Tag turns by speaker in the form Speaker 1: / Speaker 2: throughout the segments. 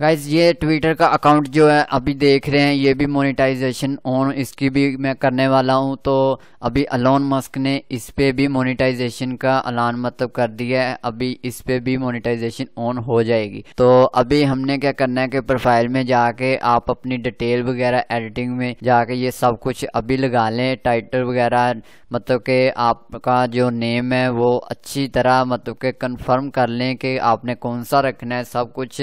Speaker 1: guys ये Twitter का account जो है अभी देख रहे हैं ये भी मोनेटाइजेशन ऑन इसकी भी मैं करने वाला हूँ तो अभी अलोन मस्क ने इस पर भी मोनेटाइजेशन का ऐलान मतलब कर दिया है अभी इस पर भी मोनेटाइजेशन ऑन हो जाएगी तो अभी हमने क्या करना है कि प्रोफाइल में जाके आप अपनी डिटेल वगैरह एडिटिंग में जाके ये सब कुछ अभी लगा लें टाइटल वगैरह मतलब के आपका जो नेम है वो अच्छी तरह मतलब के कन्फर्म कर लें कि आपने कौन सा रखना है सब कुछ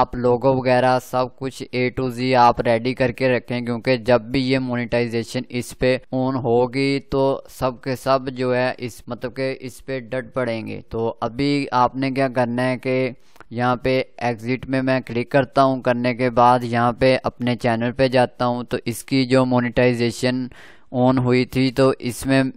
Speaker 1: आप लोग लोगो वगैरह सब कुछ ए टू जी आप रेडी करके रखें क्योंकि जब भी ये मोनिटाइजेशन इस पे ऑन होगी तो सब के सब जो है इस मतलब के इस पे डट पड़ेंगे तो अभी आपने क्या करना है कि यहाँ पे एग्ज़िट में मैं क्लिक करता हूँ करने के बाद यहाँ पे अपने चैनल पे जाता हूँ तो इसकी जो मोनिटाइजेशन ऑन हुई थी तो इसमें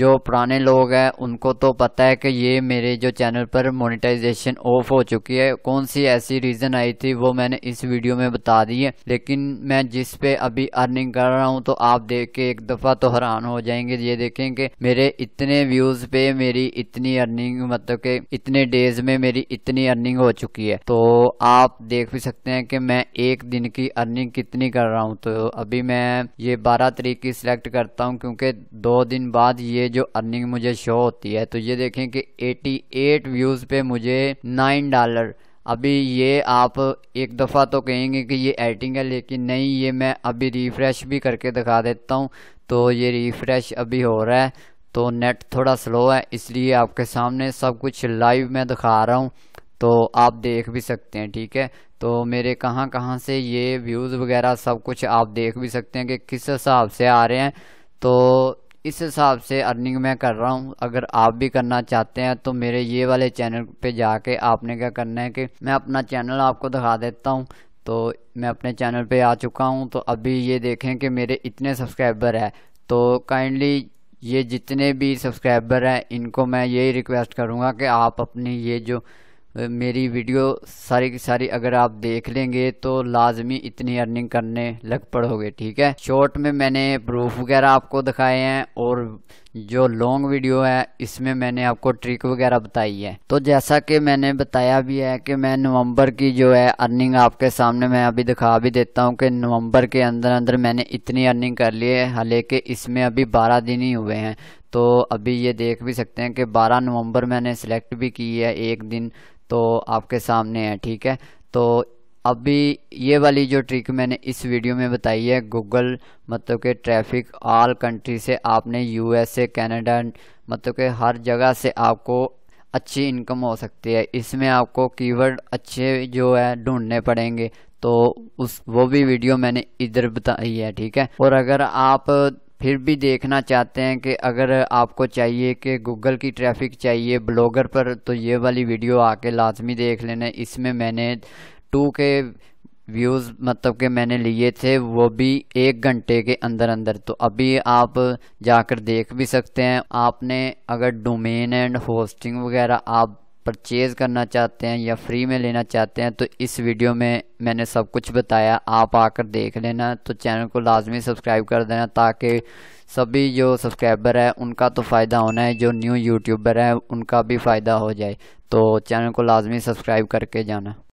Speaker 1: जो पुराने लोग हैं उनको तो पता है कि ये मेरे जो चैनल पर मोनेटाइजेशन ऑफ हो चुकी है कौन सी ऐसी रीज़न आई थी वो मैंने इस वीडियो में बता दी है लेकिन मैं जिस पे अभी अर्निंग कर रहा हूँ तो आप देख के एक दफ़ा तो हैरान हो जाएंगे ये देखें कि मेरे इतने व्यूज़ पे मेरी इतनी अर्निंग मतलब कि इतने डेज में मेरी इतनी अर्निंग हो चुकी है तो आप देख भी सकते हैं कि मैं एक दिन की अर्निंग कितनी कर रहा हूँ तो अभी मैं ये बारह तरीक की सिलेक्ट करता हूँ क्योंकि दो दिन बाद ये ये जो अर्निंग मुझे शो होती है तो ये देखें कि 88 व्यूज़ पे मुझे 9 डॉलर अभी ये आप एक दफ़ा तो कहेंगे कि ये एडिटिंग है लेकिन नहीं ये मैं अभी रिफ़्रेश भी करके दिखा देता हूँ तो ये रिफ़्रेश अभी हो रहा है तो नेट थोड़ा स्लो है इसलिए आपके सामने सब कुछ लाइव मैं दिखा रहा हूँ तो आप देख भी सकते हैं ठीक है तो मेरे कहाँ कहाँ से ये व्यूज़ वगैरह सब कुछ आप देख भी सकते हैं कि किस हिसाब से आ रहे हैं तो इस हिसाब से अर्निंग मैं कर रहा हूँ अगर आप भी करना चाहते हैं तो मेरे ये वाले चैनल पे जाके आपने क्या करना है कि मैं अपना चैनल आपको दिखा देता हूँ तो मैं अपने चैनल पे आ चुका हूँ तो अभी ये देखें कि मेरे इतने सब्सक्राइबर हैं तो काइंडली ये जितने भी सब्सक्राइबर हैं इनको मैं यही रिक्वेस्ट करूँगा कि आप अपनी ये जो मेरी वीडियो सारी की सारी अगर आप देख लेंगे तो लाजमी इतनी अर्निंग करने लग पड़ोगे ठीक है शॉर्ट में मैंने प्रूफ वगैरह आपको दिखाए हैं और जो लॉन्ग वीडियो है इसमें मैंने आपको ट्रिक वगैरह बताई है तो जैसा कि मैंने बताया भी है कि मैं नवंबर की जो है अर्निंग आपके सामने मैं अभी दिखा भी देता हूं कि नवंबर के अंदर अंदर मैंने इतनी अर्निंग कर ली है हालांकि इसमें अभी 12 दिन ही हुए हैं तो अभी ये देख भी सकते हैं कि 12 नवंबर मैंने सेलेक्ट भी की है एक दिन तो आपके सामने है ठीक है तो अभी ये वाली जो ट्रिक मैंने इस वीडियो में बताई है गूगल मतलब के ट्रैफिक ऑल कंट्री से आपने यूएसए कनाडा मतलब के हर जगह से आपको अच्छी इनकम हो सकती है इसमें आपको कीवर्ड अच्छे जो है ढूंढने पड़ेंगे तो उस वो भी वीडियो मैंने इधर बताई है ठीक है और अगर आप फिर भी देखना चाहते हैं कि अगर आपको चाहिए कि गूगल की ट्रैफिक चाहिए ब्लॉगर पर तो ये वाली वीडियो आके लाजमी देख लेना इसमें मैंने टू के व्यूज़ मतलब के मैंने लिए थे वो भी एक घंटे के अंदर अंदर तो अभी आप जाकर देख भी सकते हैं आपने अगर डोमेन एंड होस्टिंग वगैरह आप परचेज़ करना चाहते हैं या फ्री में लेना चाहते हैं तो इस वीडियो में मैंने सब कुछ बताया आप आकर देख लेना तो चैनल को लाजमी सब्सक्राइब कर देना ताकि सभी जो सब्सक्राइबर है उनका तो फ़ायदा होना है जो न्यू यूट्यूबर है उनका भी फ़ायदा हो जाए तो चैनल को लाजमी सब्सक्राइब करके जाना